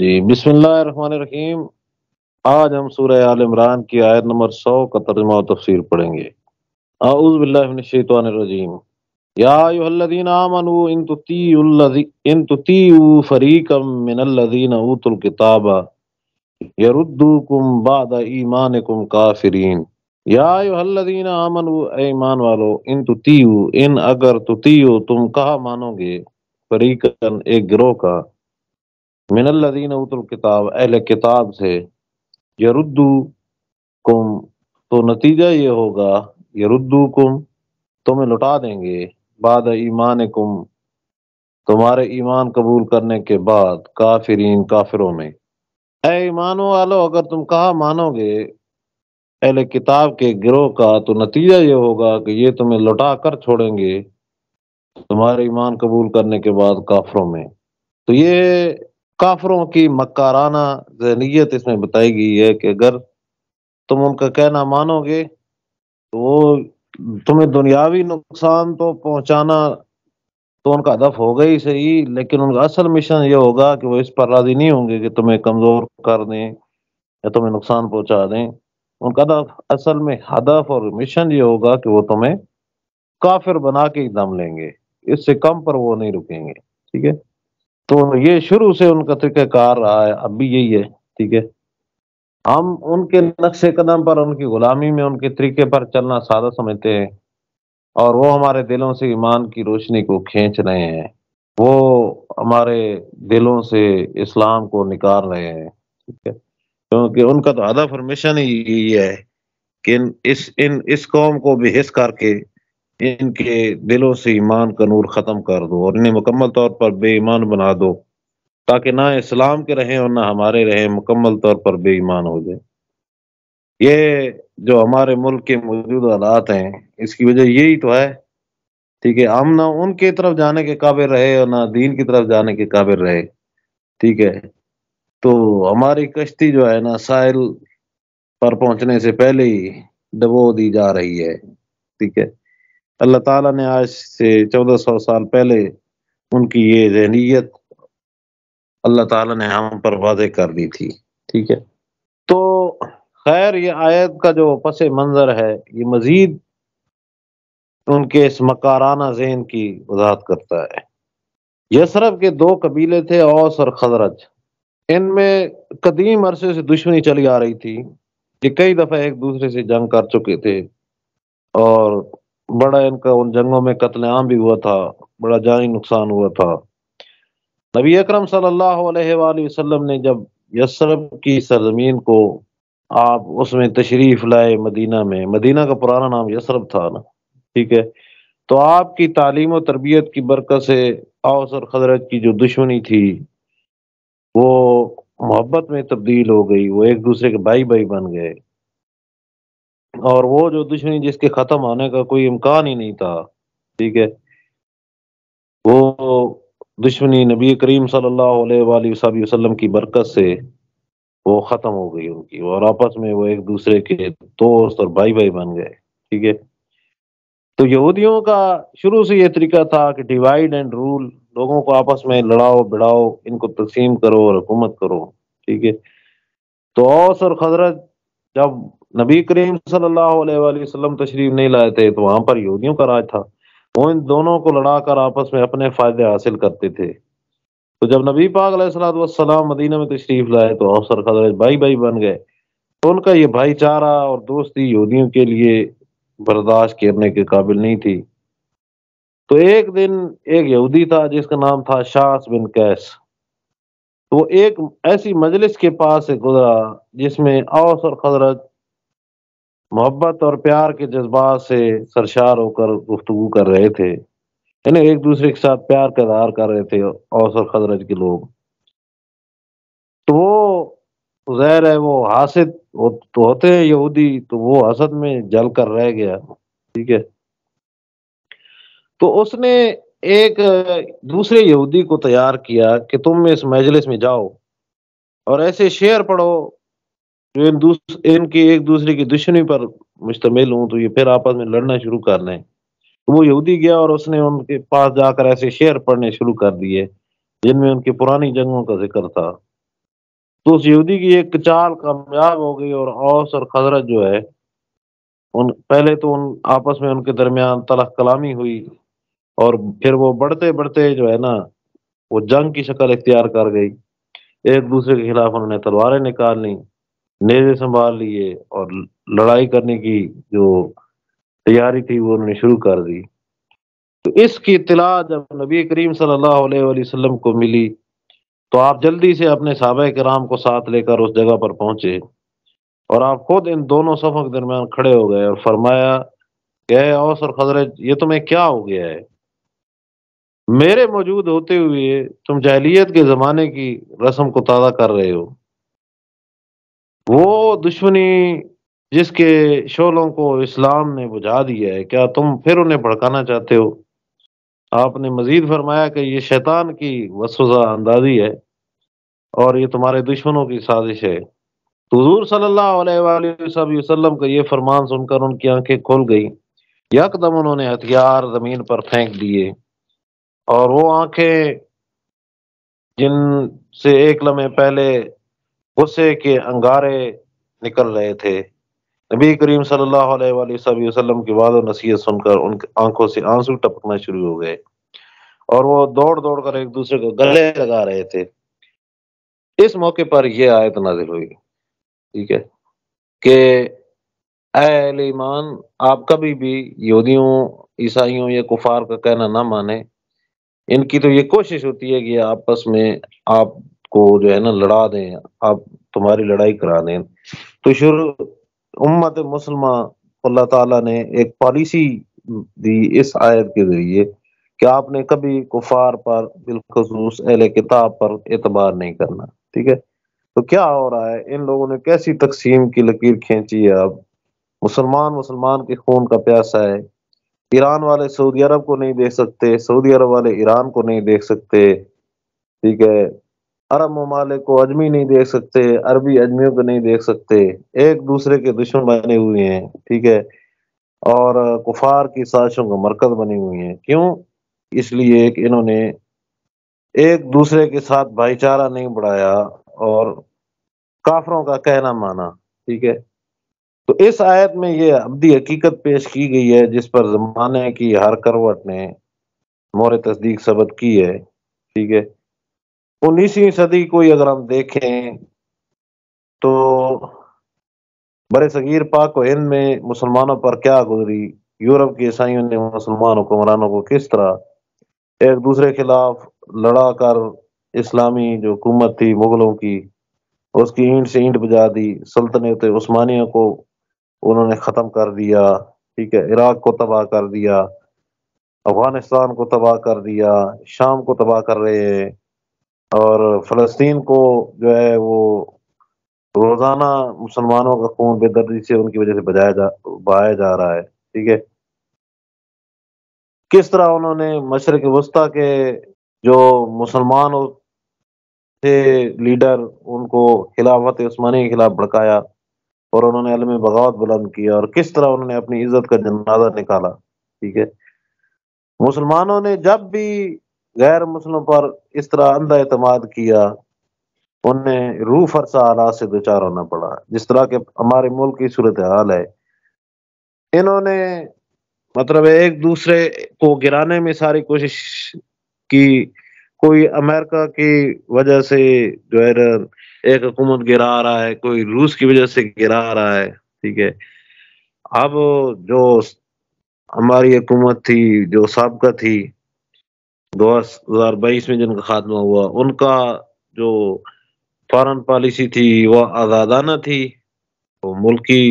जी बिस्मिल्लाहिर्रहमानिर्रहीम आज हम सूरह आल इमरान की आयत नंबर सौ का तर्जमा और तफसीर पढ़ेंगे आउज़बिल्लाशैतवानरजीम यादीन आमनु इन तुतीउ फरीकम मिनल्लज़ीन ऊतुल किताबा यरुद्दूकुम बाद ईमानिकुम काफिरीन यादीन आमनु ईमान वालो इन तुतीउ इन अगर तुतीउ तुम कहा मानोगे फरीकन एक गिरोह का मिनल्लिन उतुल किताब अहल किताब से यरुद्दू कुम तो नतीजा ये होगा यरुद्दू कुम तुम्हें लुटा देंगे बाद ईमान कुम तुम्हारे ईमान कबूल करने के बाद काफिरीन काफिरों में ए ईमानों वालों अगर तुम कहा मानोगे अहल किताब के गिरोह का तो नतीजा ये होगा कि ये तुम्हें लुटा कर छोड़ेंगे तुम्हारे ईमान कबूल करने के बाद काफरों में तो ये काफरों की मकाराना जहनीत इसमें बताई गई है कि अगर तुम उनका कहना मानोगे तो वो तुम्हें दुनियावी नुकसान तो पहुंचाना तो उनका हदफ होगा ही सही लेकिन उनका असल मिशन ये होगा कि वो इस पर राजी नहीं होंगे कि तुम्हें कमज़ोर कर दें या तुम्हें नुकसान पहुंचा दें उनका हदफ असल में हदफ और मिशन ये होगा कि वो तुम्हें काफिर बना के ही दम लेंगे इससे कम पर वो नहीं रुकेंगे ठीक है तो ये शुरू से उनका तरीक़ाकार रहा है अब भी यही है ठीक है हम उनके नक्शे कदम पर उनकी गुलामी में उनके तरीके पर चलना सादा समझते हैं और वो हमारे दिलों से ईमान की रोशनी को खींच रहे हैं वो हमारे दिलों से इस्लाम को निकाल रहे हैं ठीक है क्योंकि उनका तो आधा और मिशन ही ये है कि इस इन इस कौम को बेहस करके इनके दिलों से ईमान का नूर ख़त्म कर दो और इन्हें मुकम्मल तौर पर बेईमान बना दो ताकि ना इस्लाम के रहें और ना हमारे रहें मुकम्मल तौर पर बेईमान हो जाए ये जो हमारे मुल्क के मौजूद हालात हैं इसकी वजह यही तो है ठीक है हम ना उनके तरफ जाने के काबिल रहे और ना दीन की तरफ जाने के काबिल रहे ठीक है तो हमारी कश्ती जो है ना साहिल पर पहुंचने से पहले ही डबो दी जा रही है ठीक है अल्लाह ताला ने आज से 1400 साल पहले उनकी ये जहनीत अल्लाह ताला ने हम पर वादे कर दी थी ठीक है तो खैर ये आयत का जो पस मंज़र है ये मज़ीद उनके इस मकाराना जहन की वजाहत करता है यसरफ के दो कबीले थे औस और खजरज इनमें कदीम अरसे से दुश्मनी चली आ रही थी ये कई दफ़ा एक दूसरे से जंग कर चुके थे और बड़ा इनका उन जंगों में कत्लेआम भी हुआ था बड़ा जानी नुकसान हुआ था नबी अकरम सल्लल्लाहु अलैहि वसल्लम ने जब यसरब की सरजमीन को आप उसमें तशरीफ लाए मदीना में मदीना का पुराना नाम यसरब था ना ठीक है तो आपकी तालीम और तरबियत की बरकत से औस और खजरत की जो दुश्मनी थी वो मोहब्बत में तब्दील हो गई वो एक दूसरे के भाई भाई बन गए और वो जो दुश्मनी जिसके खत्म होने का कोई इम्कान ही नहीं था ठीक है वो दुश्मनी नबी करीम सल्लल्लाहु अलैहि वसल्लम की बरकत से वो ख़त्म हो गई उनकी और आपस में वो एक दूसरे के दोस्त और भाई भाई बन गए ठीक है तो यहूदियों का शुरू से ये तरीका था कि डिवाइड एंड रूल लोगों को आपस में लड़ाओ भिड़ाओ इनको तकसीम करो और हुकूमत करो ठीक है तो औस और खजरत जब नबी करीम सल्लल्लाहु अलैहि वसल्लम तशरीफ नहीं लाए थे तो वहां पर यहूदियों का राज था वो इन दोनों को लड़ाकर आपस में अपने फायदे हासिल करते थे तो जब नबी पाक सलाम मदीना में तशरीफ लाए तो अफसर खजरज भाई भाई बन गए तो उनका ये भाईचारा और दोस्ती यहूदियों के लिए बर्दाश्त करने के काबिल नहीं थी तो एक दिन एक यहूदी था जिसका नाम था शास बिन कैस तो वो एक ऐसी मजलिस के पास से गुजरा जिसमें औस और खजरत मोहब्बत और प्यार के जज्बात से सरशार होकर गुफ्तगु कर रहे थे यानी एक दूसरे के साथ प्यार का इजहार कर रहे थे औस और खजरत के लोग तो वो जहर है वो हासिद वो तो होते हैं यहूदी तो वो हसद में जल कर रह गया ठीक है तो उसने एक दूसरे यहूदी को तैयार किया कि तुम इस मजलिस में जाओ और ऐसे शेर पढ़ो जो इन इनकी एक दूसरे की दुश्मनी पर मुश्तमिल हूं तो ये फिर आपस में लड़ना शुरू कर लें तो वो यहूदी गया और उसने उनके पास जाकर ऐसे शेर पढ़ने शुरू कर दिए जिनमें उनकी पुरानी जंगों का जिक्र था तो उस यहूदी की एक चाल कामयाब हो गई और औस और खजरत जो है उन पहले तो उन आपस में उनके दरमियान तलख कलामी हुई और फिर वो बढ़ते बढ़ते जो है ना वो जंग की शक्ल इख्तियार कर गई एक दूसरे के खिलाफ उन्होंने तलवारें निकाल ली नेजे संभाल लिए और लड़ाई करने की जो तैयारी थी वो उन्होंने शुरू कर दी तो इसकी इतला जब नबी करीम सल्लल्लाहु अलैहि वसल्लम को मिली तो आप जल्दी से अपने सहाब कराम को साथ लेकर उस जगह पर पहुंचे और आप खुद इन दोनों सफों के दरमियान खड़े हो गए और फरमाया कि औस और खजरज ये तुम्हें क्या हो गया है मेरे मौजूद होते हुए तुम जहलीत के ज़माने की रस्म को ताज़ा कर रहे हो वो दुश्मनी जिसके शोलों को इस्लाम ने बुझा दिया है क्या तुम फिर उन्हें भड़काना चाहते हो आपने मजीद फरमाया कि ये शैतान की वसुजा अंदाजी है और ये तुम्हारे दुश्मनों की साजिश है हजूर सल्लाम का ये फरमान सुनकर उनकी आंखें खुल गई यकदम उन्होंने हथियार ज़मीन पर फेंक दिए और वो आंखें जिन से एक लम्हे पहले गुस्से के अंगारे निकल रहे थे नबी करीम सल्लल्लाहु अलैहि वसल्लम की वाद और नसीहत सुनकर उन आंखों से आंसू टपकना शुरू हो गए और वो दौड़ दौड़ कर एक दूसरे को गले लगा रहे थे इस मौके पर यह आयत नाजिल हुई ठीक है कि अहल ईमान आप कभी भी यहूदियों ईसाइयों या कुफार का कहना ना माने इनकी तो ये कोशिश होती है कि आपस में आपको जो है ना लड़ा दें आप तुम्हारी लड़ाई करा दें तो शुरू उम्मत मुसलमान अल्लाह ताला ने एक पॉलिसी दी इस आयत के जरिए कि आपने कभी कुफार पर बिलखसूस अहल किताब पर एतबार नहीं करना ठीक है तो क्या हो रहा है इन लोगों ने कैसी तकसीम की लकीर खींची है अब मुसलमान मुसलमान के खून का प्यासा है ईरान वाले सऊदी अरब को नहीं देख सकते सऊदी अरब वाले ईरान को नहीं देख सकते ठीक है अरब ममालिक को अजमी नहीं देख सकते अरबी अजमियों को नहीं देख सकते एक दूसरे के दुश्मन बने हुए हैं ठीक है और कुफार की साजिशों का मरकज बनी हुई है क्यों इसलिए इन्होंने एक दूसरे के साथ भाईचारा नहीं बढ़ाया और काफरों का कहना माना ठीक है तो इस आयत में ये अबदी हकीकत पेश की गई है जिस पर जमाने की हर करवट ने मोर तस्दीक सबक की है ठीक है उन्नीसवीं सदी को ही अगर हम देखें तो बड़े सगीर पाक और हिंद में मुसलमानों पर क्या गुजरी यूरोप के ईसाइयों ने मुसलमान हुक्मरानों को किस तरह एक दूसरे खिलाफ लड़ा कर इस्लामी जो हुकूमत थी मुगलों की उसकी ईंट से ईंट बजा दी सल्तनत उस्मानियों को उन्होंने ख़त्म कर दिया ठीक है इराक को तबाह कर दिया अफगानिस्तान को तबाह कर दिया शाम को तबाह कर रहे हैं और फ़लस्तीन को जो है वो रोज़ाना मुसलमानों का खून बेदर्दी से उनकी वजह से बजाया जा बहाया जा रहा है ठीक है किस तरह उन्होंने मशरक वस्ती के जो मुसलमान थे लीडर उनको खिलाफत उस्मानी के खिलाफ भड़काया और उन्होंने अलम बगावत बुलंद किया और किस तरह उन्होंने अपनी इज्जत का जनाजा निकाला ठीक है मुसलमानों ने जब भी गैर मुस्लिम पर इस तरह अंधा अतमाद किया उन्हें रू फरसा हालात से दो चार होना पड़ा जिस तरह के हमारे मुल्क की सूरत हाल है इन्होंने मतलब एक दूसरे को गिराने में सारी कोशिश की कोई अमेरिका की वजह से जो है एक हुकूमत गिरा रहा है कोई रूस की वजह से गिरा रहा है ठीक है अब जो हमारी हुकूमत थी जो सबका थी दो हजार बाईस में जिनका खात्मा हुआ उनका जो फॉरन पॉलिसी थी वह आज़ादाना थी तो मुल्क की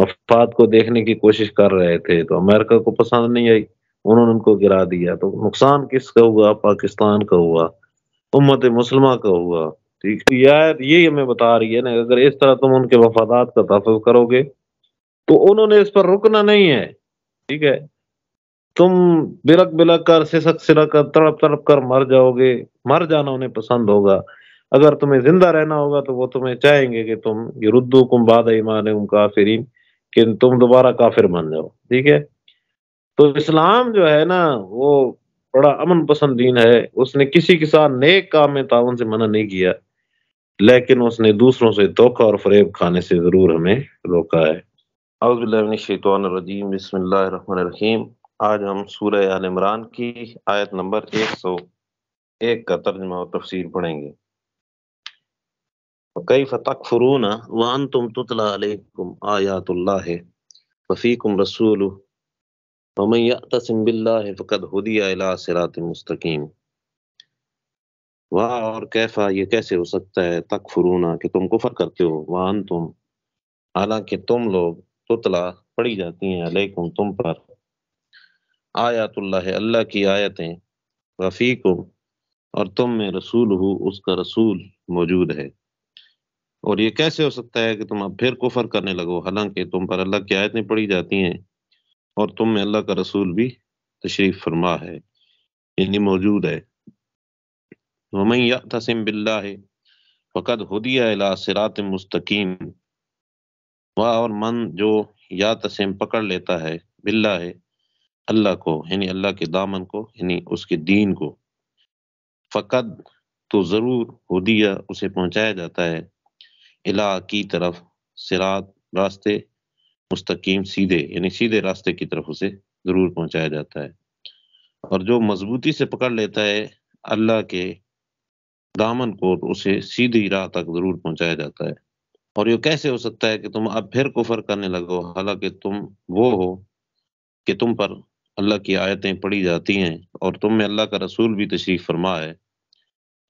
मफाद को देखने की कोशिश कर रहे थे तो अमेरिका को पसंद नहीं आई उन्होंने उनको गिरा दिया तो नुकसान किसका हुआ पाकिस्तान का हुआ उम्मत मुसलमा का हुआ ठीक है यार ये हमें बता रही है ना अगर इस तरह तुम उनके वफादात का तहफ़ करोगे तो उन्होंने इस पर रुकना नहीं है ठीक है तुम बिलक बिलक कर सिसक सिरक कर तड़प तड़प कर मर जाओगे मर जाना उन्हें पसंद होगा अगर तुम्हें जिंदा रहना होगा तो वो तुम्हें चाहेंगे कि तुम युद्दू कुम बाद ईमान काफिरीन कि तुम दोबारा काफिर बन जाओ ठीक है तो इस्लाम जो है ना वो बड़ा अमन पसंद दीन है उसने किसी के साथ नेक काम में ताउन से मना नहीं किया लेकिन उसने दूसरों से धोखा और फरेब खाने से ज़रूर हमें रोका है अवज़बिल्लिनशैतरजीम बसमीम आज हम सूर्य आल इमरान की आयत नंबर एक सौ एक का तर्जमा और तफसीर पढ़ेंगे कई फ़तक फ़रून वन तुम तुतलाकुम आयातुल्ला वफ़ीकुम रसूल वमैतसम बिल्ला फ़कद हदिया सरात मुस्तकीम वाह और कैफा ये कैसे हो सकता है तक फुरूना कि तुम कुफर करते हो वाहन तुम हालांकि तुम लोग तुतला पड़ी जाती हैं अलैकुम तुम पर आयातुल्ला है अल्लाह की आयतें वफीकुम और तुम में रसूल हो उसका रसूल मौजूद है और ये कैसे हो सकता है कि तुम अब फिर कुफर करने लगो हालांकि तुम पर अल्लाह की आयतें पढ़ी जाती हैं और तुम में अल्लाह का रसूल भी तशरीफ फरमा है यानी मौजूद है वमन यतसिम बिल्लाह फ़कद हदिया अला सिरात मुस्तकीम वाह और मन जो या तसिम पकड़ लेता है बिल्ला है अल्लाह को यानी अल्लाह के दामन को यानी उसके दीन को फ़कद तो ज़रूर हदिया उसे पहुंचाया जाता है इला की तरफ सिरात रास्ते मुस्तकीम सीधे यानी सीधे रास्ते की तरफ उसे ज़रूर पहुंचाया जाता है और जो मजबूती से पकड़ लेता है अल्लाह के दामन को उसे सीधी राह तक जरूर पहुंचाया जाता है और ये कैसे हो सकता है कि तुम अब फिर कुफर करने लगो हालांकि तुम वो हो कि तुम पर अल्लाह की आयतें पढ़ी जाती हैं और तुम में अल्लाह का रसूल भी तशरीफ फरमा है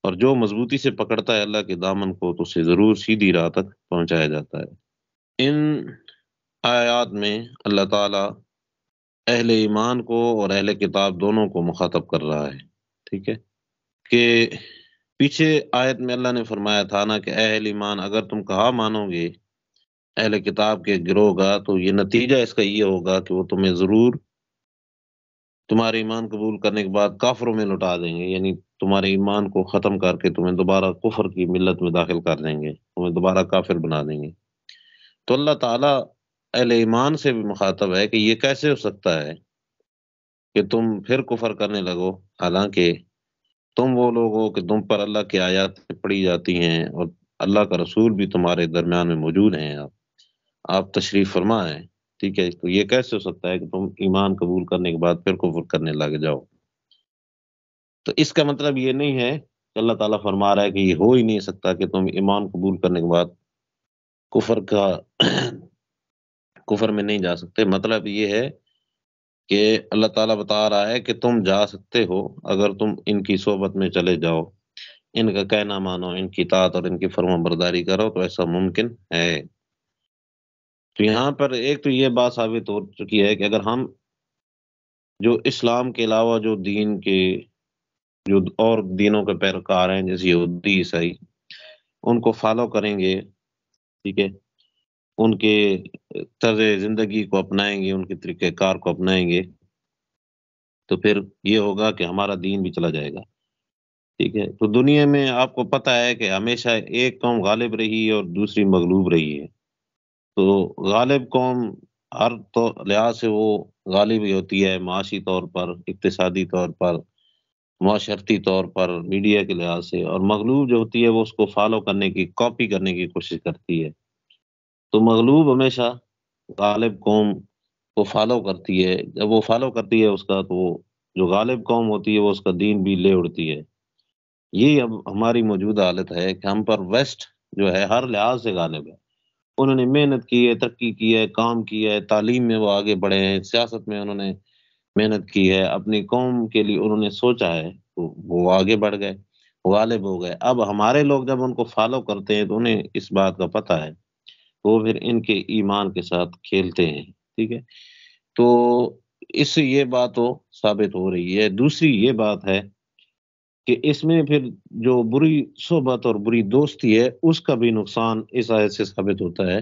और जो मजबूती से पकड़ता है अल्लाह के दामन को तो उसे ज़रूर सीधी राह तक पहुंचाया जाता है इन आयात में अल्लाह ताला अहले ईमान को और अहल किताब दोनों को मुखातब कर रहा है ठीक है कि पीछे आयत में अल्लाह ने फरमाया था ना कि अहल ईमान अगर तुम कहा मानोगे अहल किताब के गिरोह का तो ये नतीजा इसका ये होगा कि वो तुम्हें ज़रूर तुम्हारे ईमान कबूल करने के बाद काफरों में लुटा देंगे यानी तुम्हारे ईमान को ख़त्म करके तुम्हें दोबारा कुफर की मिलत में दाखिल कर देंगे तुम्हें दोबारा काफिर बना देंगे तो अल्लाह ताला अहल ईमान से भी मुखातब है कि ये कैसे हो सकता है कि तुम फिर कुफर करने लगो हालांकि तुम वो लोग हो कि तुम पर अल्लाह की आयात पढ़ी जाती हैं और अल्लाह का रसूल भी तुम्हारे दरम्यान में मौजूद हैं आप आप तशरीफ फरमाएं ठीक है तो ये कैसे हो सकता है कि तुम ईमान कबूल करने के बाद फिर कुफर करने लग जाओ तो इसका मतलब ये नहीं है कि अल्लाह ताला फरमा रहा है कि ये हो ही नहीं सकता कि तुम ईमान कबूल करने के बाद कुफर का कुफर में नहीं जा सकते मतलब ये है कि अल्लाह ताला बता रहा है कि तुम जा सकते हो अगर तुम इनकी सोबत में चले जाओ इनका कहना मानो इनकी तात और इनकी फर्माबरदारी करो तो ऐसा मुमकिन है तो यहाँ पर एक तो ये बात साबित हो चुकी है कि अगर हम जो इस्लाम के अलावा जो दीन के जो और दीनों के पैरोकार हैं जैसे यहूदी ईसाई उनको फॉलो करेंगे ठीक है उनके तर्ज ज़िंदगी को अपनाएंगे उनके तरीक़ार को अपनाएंगे तो फिर ये होगा कि हमारा दीन भी चला जाएगा ठीक है तो दुनिया में आपको पता है कि हमेशा एक कौम गालिब रही है और दूसरी मगलूब रही है तो गालिब कौम हर तो लिहाज से वो गालिब ही होती है माशी तौर पर इकतसादी तौर पर माशरती तौर पर मीडिया के लिहाज से और मगलूब जो होती है वो उसको फॉलो करने की कॉपी करने की कोशिश करती है तो मगलूब हमेशा गालिब कौम को फॉलो करती है जब वो फॉलो करती है उसका तो वो जो गालिब कौम होती है वो उसका दीन भी ले उड़ती है ये अब हमारी मौजूदा हालत है कि हम पर वेस्ट जो है हर लिहाज से गालिब है उन्होंने मेहनत की है तरक्की की है काम की है तालीम में वो आगे बढ़े हैं सियासत में उन्होंने मेहनत की है अपनी कौम के लिए उन्होंने सोचा है तो वो आगे बढ़ गए गालिब हो गए अब हमारे लोग जब उनको फॉलो करते हैं तो उन्हें इस बात का पता है वो फिर इनके ईमान के साथ खेलते हैं ठीक है तो इससे ये बात तो साबित हो रही है दूसरी ये बात है कि इसमें फिर जो बुरी सोबत और बुरी दोस्ती है उसका भी नुकसान इस आयत से साबित होता है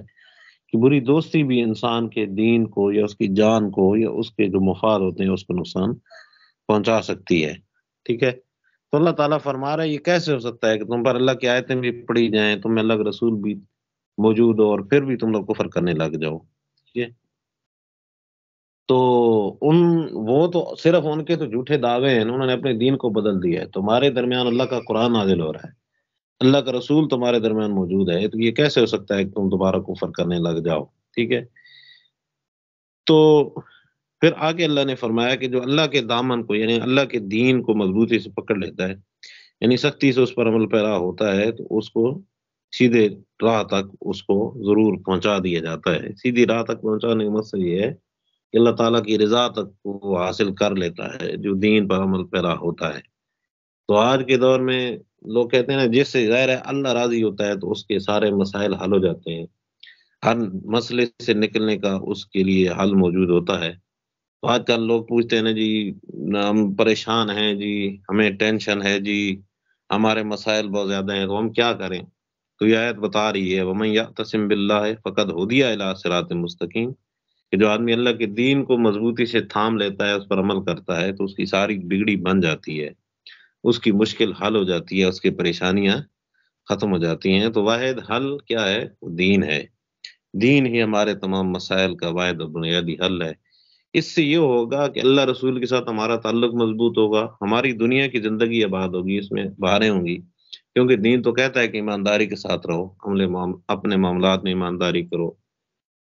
कि बुरी दोस्ती भी इंसान के दीन को या उसकी जान को या उसके जो मुफाद होते हैं उसको नुकसान पहुंचा सकती है ठीक है तो अल्लाह ताला फरमा रहा है ये कैसे हो सकता है कि तुम पर अल्लाह की आयतें भी पढ़ी जाए तुम्हें अल्लाह के रसूल भी मौजूद हो और फिर भी तुम लोग कुफर करने लग जाओ ठीक है तो उन वो तो सिर्फ उनके तो झूठे दावे हैं उन्होंने अपने दीन को बदल दिया है तुम्हारे दरमियान अल्लाह का कुरान नाजिल हो रहा है अल्लाह का रसूल तुम्हारे दरमियान मौजूद है तो ये कैसे हो सकता है कि तुम दोबारा कुफर करने लग जाओ ठीक है तो फिर आगे अल्लाह ने फरमाया कि जो अल्लाह के दामन को यानी अल्लाह के दीन को मजबूती से पकड़ लेता है यानी सख्ती से उस पर अमल पैरा होता है तो उसको सीधे राह तक उसको ज़रूर पहुंचा दिया जाता है सीधी राह तक पहुंचाने का मकसद ये है कि अल्लाह ताला की रज़ा तक वो हासिल कर लेता है जो दीन पर अमल पैरा होता है तो आज के दौर में लोग कहते हैं ना जिससे गैर है अल्लाह राज़ी होता है तो उसके सारे मसाइल हल हो जाते हैं हर मसले से निकलने का उसके लिए हल मौजूद होता है तो आजकल लोग पूछते हैं ना जी हम परेशान हैं जी हमें टेंशन है जी हमारे मसाइल बहुत ज़्यादा हैं तो हम क्या करें तो यह आयत बता रही है वमन या तसिम बिल्ला है फ़कत हो दिया अला सरात मुस्तकीम कि जो आदमी अल्लाह के दीन को मजबूती से थाम लेता है उस पर अमल करता है तो उसकी सारी बिगड़ी बन जाती है उसकी मुश्किल हल हो जाती है उसकी परेशानियां ख़त्म हो जाती हैं तो वाहिद हल क्या है दीन है दीन ही हमारे तमाम मसाइल का वाहिद और बुनियादी हल है इससे ये होगा कि अल्लाह रसूल के साथ हमारा ताल्लुक मजबूत होगा हमारी दुनिया की ज़िंदगी आबाद होगी इसमें बहारें होंगी क्योंकि दीन तो कहता है कि ईमानदारी के साथ रहो हमले माम, अपने मामला में ईमानदारी करो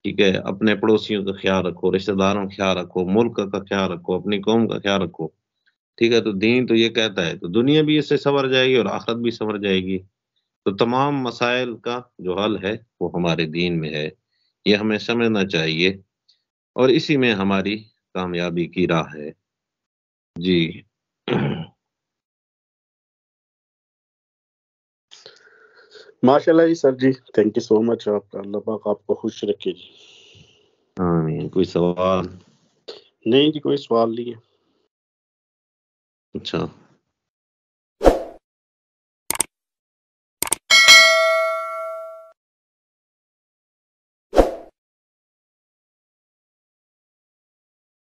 ठीक है अपने पड़ोसियों का ख्याल रखो रिश्तेदारों का ख्याल रखो मुल्क का ख्याल रखो अपनी कौम का ख्याल रखो ठीक है तो दीन तो ये कहता है तो दुनिया भी इससे संवर जाएगी और आखरत भी संवर जाएगी तो तमाम मसाइल का जो हल है वो हमारे दीन में है ये हमें समझना चाहिए और इसी में हमारी कामयाबी की राह है जी माशाल्लाह जी सर जी थैंक यू सो मच आपका अल्लाह पाक आपको खुश रखे जी आमीन कोई सवाल नहीं जी कोई सवाल नहीं है अच्छा